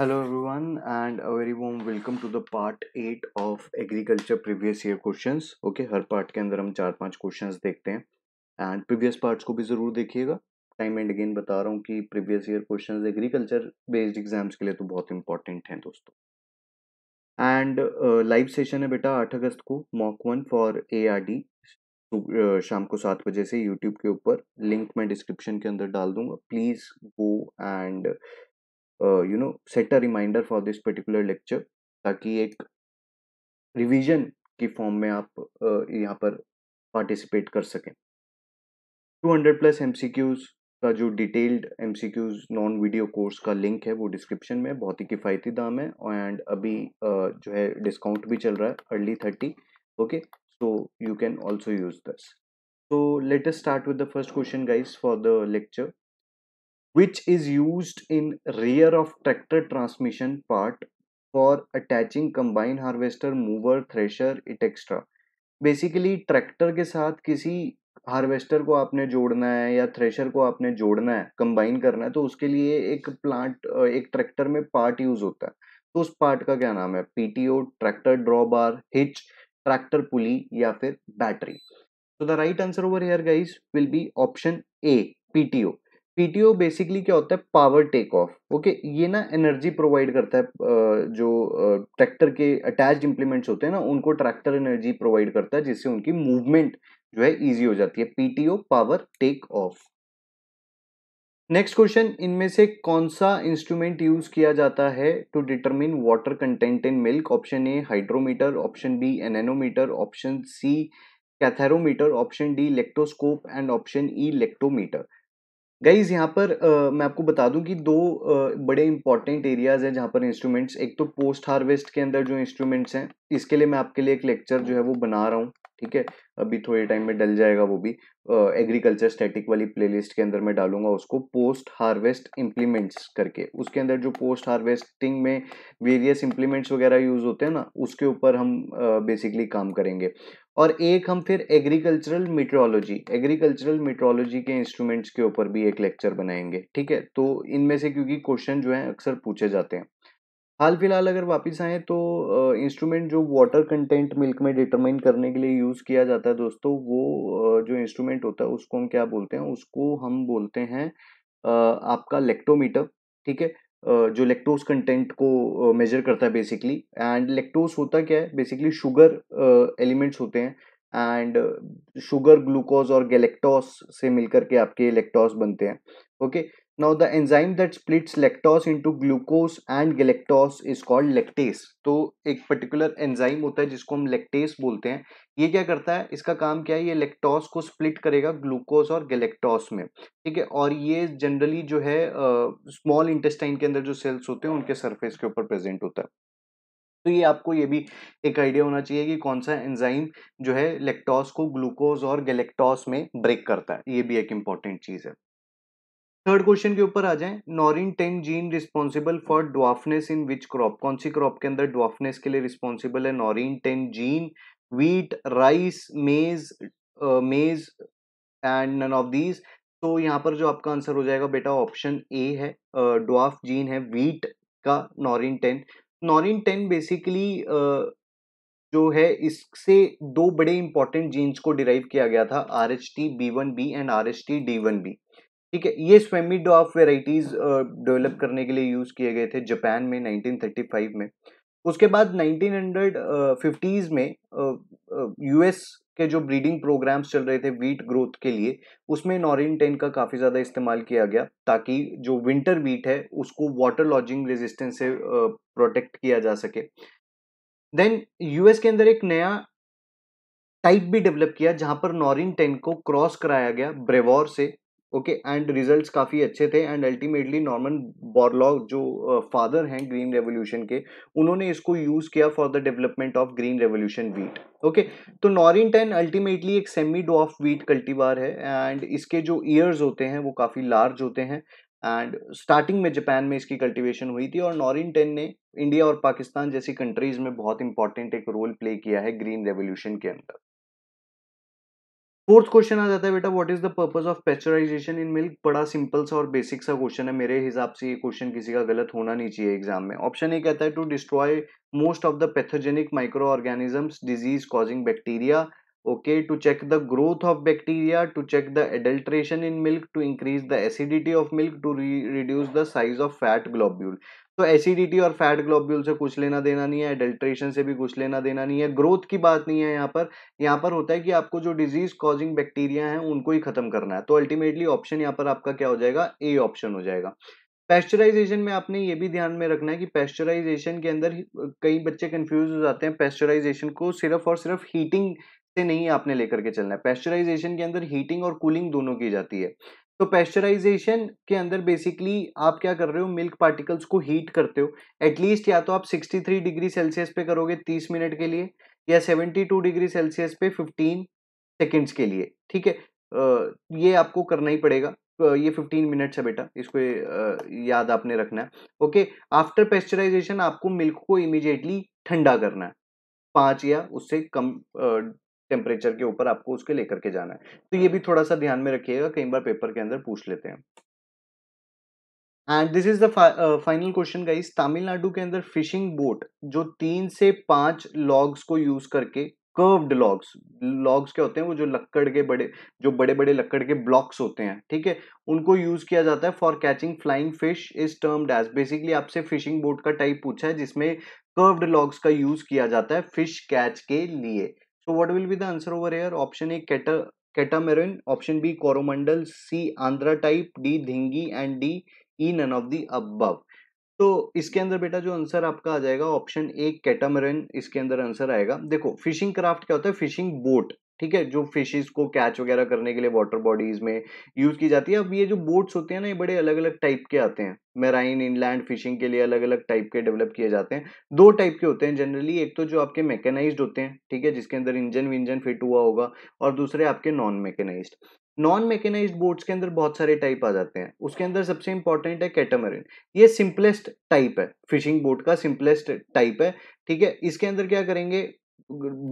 Hello everyone and a very warm welcome to the part eight of agriculture previous year questions okay हर part के अंदर हम चार पांच क्वेश्चंस देखते हैं एंड प्रीवियस पार्ट्स को भी ज़रूर देखिएगा टाइम एंड अगेन बता रहा हूँ कि previous year question agriculture based exams के लिए तो बहुत इंपॉर्टेंट हैं दोस्तों एंड लाइव सेशन है बेटा आठ अगस्त को mock one for A R D शाम को सात बजे से यूट्यूब के ऊपर लिंक मैं डिस्क्रिप्शन के अंदर डाल दूंगा please go and you know set a reminder for this particular lecture ताकि एक रिवीजन की फॉर्म में आप uh, यहाँ पर पार्टिसिपेट कर सकें 200 प्लस एम का जो detailed M non video course का लिंक है वो डिस्क्रिप्शन में बहुत ही किफ़ायती दाम है एंड अभी uh, जो है डिस्काउंट भी चल रहा है early thirty okay so you can also use this so latest start with the first question guys for the lecture which is used in rear of tractor transmission part for attaching combine harvester mover thresher etc basically tractor के साथ किसी harvester को आपने जोड़ना है या thresher को आपने जोड़ना है कंबाइन करना है तो उसके लिए एक प्लांट एक ट्रैक्टर में पार्ट यूज होता है तो उस पार्ट का क्या नाम है PTO tractor drawbar hitch tractor pulley या फिर बैटरी तो the right answer over here guys will be option A PTO PTO basically क्या होता है पावर टेक ऑफ ओके ये ना एनर्जी प्रोवाइड करता है जो ट्रैक्टर के अटैच इंप्लीमेंट्स होते हैं ना उनको ट्रैक्टर एनर्जी प्रोवाइड करता है जिससे उनकी मूवमेंट जो है इजी हो जाती है PTO power take off next question इनमें से कौन सा इंस्ट्रूमेंट यूज किया जाता है to determine water content in milk option A hydrometer option B anemometer option C katharometer option D electroscope and option E electrometer guys यहाँ पर आ, मैं आपको बता दूं कि दो आ, बड़े इंपॉर्टेंट एरियाज हैं जहाँ पर इंस्ट्रूमेंट्स एक तो पोस्ट हार्वेस्ट के अंदर जो इंस्ट्रूमेंट्स हैं इसके लिए मैं आपके लिए एक लेक्चर जो है वो बना रहा हूँ ठीक है अभी थोड़े टाइम में डल जाएगा वो भी एग्रीकल्चर स्टैटिक वाली प्लेलिस्ट के अंदर मैं डालूंगा उसको पोस्ट हार्वेस्ट इम्प्लीमेंट्स करके उसके अंदर जो पोस्ट हार्वेस्टिंग में वेरियस इम्प्लीमेंट्स वगैरह यूज़ होते हैं ना उसके ऊपर हम बेसिकली uh, काम करेंगे और एक हम फिर एग्रीकल्चरल मेट्रोलॉजी एग्रीकल्चरल मेट्रोलॉजी के इंस्ट्रूमेंट्स के ऊपर भी एक लेक्चर बनाएंगे ठीक है तो इनमें से क्योंकि क्वेश्चन जो है अक्सर पूछे जाते हैं हाल फिलहाल अगर वापस आए तो इंस्ट्रूमेंट जो वाटर कंटेंट मिल्क में डिटरमाइन करने के लिए यूज़ किया जाता है दोस्तों वो जो इंस्ट्रूमेंट होता है उसको हम क्या बोलते हैं उसको हम बोलते हैं आपका लेक्टोमीटर ठीक है जो लेक्टोज कंटेंट को मेजर करता है बेसिकली एंड लेक्टोज होता क्या है बेसिकली शुगर एलिमेंट्स होते हैं एंड शुगर ग्लूकोज और गैलेक्टोस से मिलकर के आपके लेक्टोस बनते हैं okay okay? Now the enzyme that splits lactose into glucose and galactose is called lactase तो एक पर्टिकुलर एंजाइम होता है जिसको हम लेक्टेस बोलते हैं ये क्या करता है इसका काम क्या है ये लेक्टोस को स्प्लिट करेगा ग्लूकोस और गलेक्टोस में ठीक है और ये जनरली जो है स्मॉल uh, इंटेस्टाइन के अंदर जो सेल्स होते हैं उनके सर्फेस के ऊपर प्रेजेंट होता है तो ये आपको ये भी एक आइडिया होना चाहिए कि कौन सा एंजाइम जो है लेक्टोस को ग्लूकोज और गलेक्टोस में ब्रेक करता है ये भी एक इंपॉर्टेंट चीज़ है थर्ड क्वेश्चन के ऊपर आ जाए Norin ten gene responsible for dwarfness in which crop कौन सी क्रॉप के अंदर ड्वाफनेस के लिए रिस्पॉन्सिबल है Norin ten gene wheat rice maize maize and none of these तो यहाँ पर जो आपका आंसर हो जाएगा बेटा ऑप्शन ए है ड्वाफ uh, जीन है वीट का Norin ten Norin ten basically जो है इससे दो बड़े इंपॉर्टेंट जीन्स को डिराइव किया गया था R H T B one B and R H T D one B ठीक है ये स्वेमिड ऑफ वेराइटीज डेवलप करने के लिए यूज किए गए थे जापान में 1935 में उसके बाद 1950s में यूएस के जो ब्रीडिंग प्रोग्राम्स चल रहे थे वीट ग्रोथ के लिए उसमें नॉरिन टेन का काफ़ी ज़्यादा इस्तेमाल किया गया ताकि जो विंटर वीट है उसको वाटर लॉजिंग रेजिस्टेंस से प्रोटेक्ट किया जा सके देन यूएस के अंदर एक नया टाइप भी डेवलप किया जहां पर नॉरिन टेन को क्रॉस कराया गया ब्रेवॉर से ओके एंड रिजल्ट्स काफ़ी अच्छे थे एंड अल्टीमेटली नॉर्मन बॉर्लॉग जो फादर हैं ग्रीन रेवोल्यूशन के उन्होंने इसको यूज़ किया for the development of green revolution wheat okay तो नॉरिन टेन अल्टीमेटली एक सेमी डॉफ वीट कल्टीवार है एंड इसके जो ईयर्स होते हैं वो काफ़ी लार्ज होते हैं एंड स्टार्टिंग में जापान में इसकी कल्टीवेशन हुई थी और नॉरिन टेन ने इंडिया और पाकिस्तान जैसी कंट्रीज़ में बहुत इंपॉर्टेंट एक रोल प्ले किया है ग्रीन रेवोल्यूशन के अंदर फोर्थ क्वेश्चन आ जाता है बेटा what is the purpose of pasteurization in milk बड़ा सिंपल सा और बेसिक सा क्वेश्चन है मेरे हिसाब से ये क्वेश्चन किसी का गलत होना नहीं चाहिए एग्जाम में ऑप्शन ए कहता है to destroy most of the pathogenic microorganisms disease causing bacteria okay to check the growth of bacteria to check the adulteration in milk to increase the acidity of milk to reduce the size of fat globule तो acidity और fat globule से कुछ लेना देना नहीं है adulteration से भी कुछ लेना देना नहीं है ग्रोथ की बात नहीं है यहाँ पर यहाँ पर होता है कि आपको जो डिजीज कॉजिंग बैक्टीरिया है उनको ही खत्म करना है तो अल्टीमेटली ऑप्शन यहाँ पर आपका क्या हो जाएगा ए ऑप्शन हो जाएगा पेस्चराइजेशन में आपने ये भी ध्यान में रखना है कि पेस्चराइजेशन के अंदर कई बच्चे कंफ्यूज हो जाते हैं पेस्चराइजेशन को सिर्फ और सिर्फ हीटिंग से नहीं आपने लेकर के चलना है पेस्चराइजेशन के अंदर हीटिंग और कूलिंग दोनों की जाती है तो पेस्चराइजेशन के अंदर बेसिकली आप क्या कर रहे हो मिल्क पार्टिकल्स को हीट करते हो एटलीस्ट या तो आप 63 डिग्री सेल्सियस पे करोगे 30 मिनट के लिए या 72 डिग्री सेल्सियस पे 15 सेकेंड्स के लिए ठीक है ये आपको करना ही पड़ेगा ये 15 मिनट्स है बेटा इसको याद आपने रखना है ओके आफ्टर पेस्चराइजेशन आपको मिल्क को इमिजिएटली ठंडा करना है पाँच या उससे कम टेम्परेचर के ऊपर आपको उसके लेकर के जाना है तो ये भी थोड़ा सा ध्यान में रखिएगा कई बार पेपर के अंदर पूछ लेते हैं and this is the final question guys Tamil Nadu के अंदर फिशिंग बोट जो तीन से पांच लॉग्स को यूज करके कर्व्ड लॉग्स लॉग्स क्या होते हैं वो जो लकड़ के बड़े जो बड़े बड़े लकड़ के ब्लॉक्स होते हैं ठीक है उनको यूज किया जाता है for catching flying fish is termed as basically आपसे फिशिंग बोट का टाइप पूछा है जिसमें कर्व्ड लॉग्स का यूज किया जाता है फिश कैच के लिए So what will be the answer over here? Option A cata, catamaran, option B coromandel, C Andhra type, D dinghy and D E none of the above. तो इसके अंदर बेटा जो आंसर आपका आ जाएगा ऑप्शन ए कैटामरन इसके अंदर आंसर आएगा देखो फिशिंग क्राफ्ट क्या होता है फिशिंग बोट ठीक है जो फिशेस को कैच वगैरह करने के लिए वाटर बॉडीज में यूज की जाती है अब ये जो बोट्स होते हैं ना ये बड़े अलग अलग टाइप के आते हैं मेराइन इनलैंड फिशिंग के लिए अलग अलग टाइप के डेवलप किए जाते हैं दो टाइप के होते हैं जनरली एक तो जो आपके मैकेनाइज होते हैं ठीक है जिसके अंदर इंजन विंजन फिट हुआ होगा और दूसरे आपके non mechanize non mechanize boats के अंदर बहुत सारे टाइप आ जाते हैं उसके अंदर सबसे इंपॉर्टेंट है कैटामरिन ये सिंपलेस्ट टाइप है फिशिंग बोट का सिंपलेस्ट टाइप है ठीक है इसके अंदर क्या करेंगे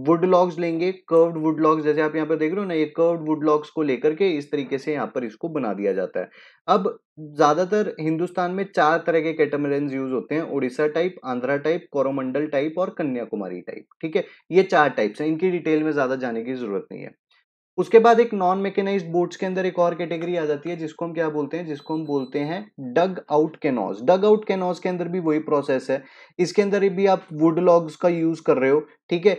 वुड लॉग्स लेंगे कर्व्ड वुड लॉग्स जैसे आप यहाँ पर देख रहे हो ना ये कर्व्ड वुड लॉग्स को लेकर के इस तरीके से यहाँ पर इसको बना दिया जाता है अब ज्यादातर हिंदुस्तान में चार तरह के कैटमरन यूज होते हैं Orissa type Andhra type Coromandel type और कन्याकुमारी टाइप ठीक है ये चार टाइप्स हैं इनकी डिटेल में ज्यादा जाने की जरूरत नहीं है उसके बाद एक नॉन मैकेनाइज बोट्स के अंदर एक और कैटेगरी आ जाती है जिसको हम क्या बोलते हैं जिसको हम बोलते हैं डग आउट कैनॉज डग आउट कैनॉज के अंदर भी वही प्रोसेस है इसके अंदर भी आप वुड लॉग्स का यूज कर रहे हो ठीक है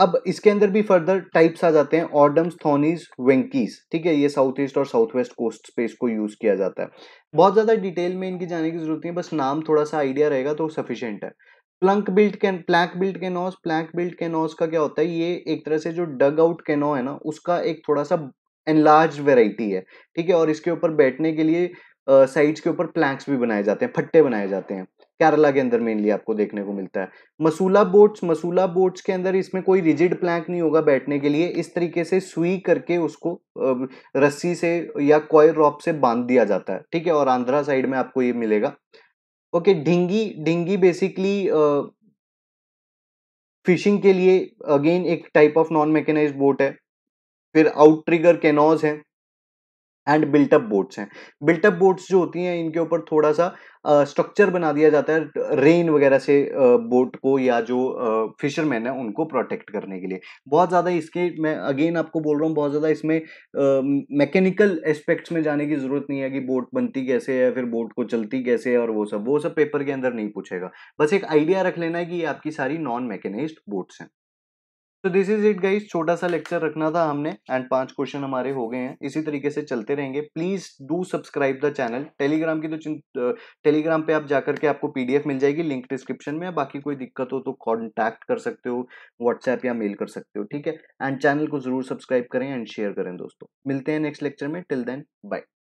अब इसके अंदर भी फर्दर टाइप्स आ जाते हैं ऑर्डम्स थोनीज वेंकीस ठीक है ये साउथ ईस्ट और साउथ वेस्ट कोस्ट स्पेस को यूज किया जाता है बहुत ज्यादा डिटेल में इनकी जाने की जरूरत नहीं है बस नाम थोड़ा सा आइडिया रहेगा तो सफिशियंट है plank built canoe plank built canoes plank built canoes का क्या होता है ये एक तरह से जो डग आउट कैनो है ना उसका एक थोड़ा सा एनलार्ज वेराइटी है ठीक है और इसके ऊपर बैठने के लिए साइड्स के ऊपर प्लैंक्स भी बनाए जाते हैं फट्टे बनाए जाते हैं केरला के अंदर मेनली आपको देखने को मिलता है मसूला बोट्स मसूला बोट्स के अंदर इसमें कोई रिजिड प्लैंक नहीं होगा बैठने के लिए इस तरीके से सुई करके उसको रस्सी से या कॉयर रॉप से बांध दिया जाता है ठीक है और आंध्रा साइड में आपको ये मिलेगा okay dinghy dinghy basically fishing के लिए अगेन एक type of non mechanize boat है फिर आउट ट्रिगर कैनॉज है एंड बिल्टअप बोट्स हैं बिल्टअप बोट्स जो होती हैं इनके ऊपर थोड़ा सा स्ट्रक्चर बना दिया जाता है रेन वगैरह से बोट को या जो फिशरमैन है उनको प्रोटेक्ट करने के लिए बहुत ज़्यादा इसके मैं अगेन आपको बोल रहा हूँ बहुत ज़्यादा इसमें मैकेनिकल एस्पेक्ट्स में जाने की ज़रूरत नहीं है कि बोट बनती कैसे है फिर बोट को चलती कैसे है और वो सब वो सब पेपर के अंदर नहीं पूछेगा बस एक आइडिया रख लेना है कि ये आपकी सारी नॉन मैकेनाइज बोट्स हैं तो दिस इज इट गाइज छोटा सा लेक्चर रखना था हमने एंड पांच क्वेश्चन हमारे हो गए हैं इसी तरीके से चलते रहेंगे please do subscribe the channel Telegram की तो टेलीग्राम पे आप जाकर के आपको पीडीएफ मिल जाएगी लिंक डिस्क्रिप्शन में बाकी कोई दिक्कत हो तो कॉन्टैक्ट कर सकते हो व्हाट्सएप या मेल कर सकते हो ठीक है एंड चैनल को जरूर सब्सक्राइब करें एंड शेयर करें दोस्तों मिलते हैं नेक्स्ट लेक्चर में टिल देन बाय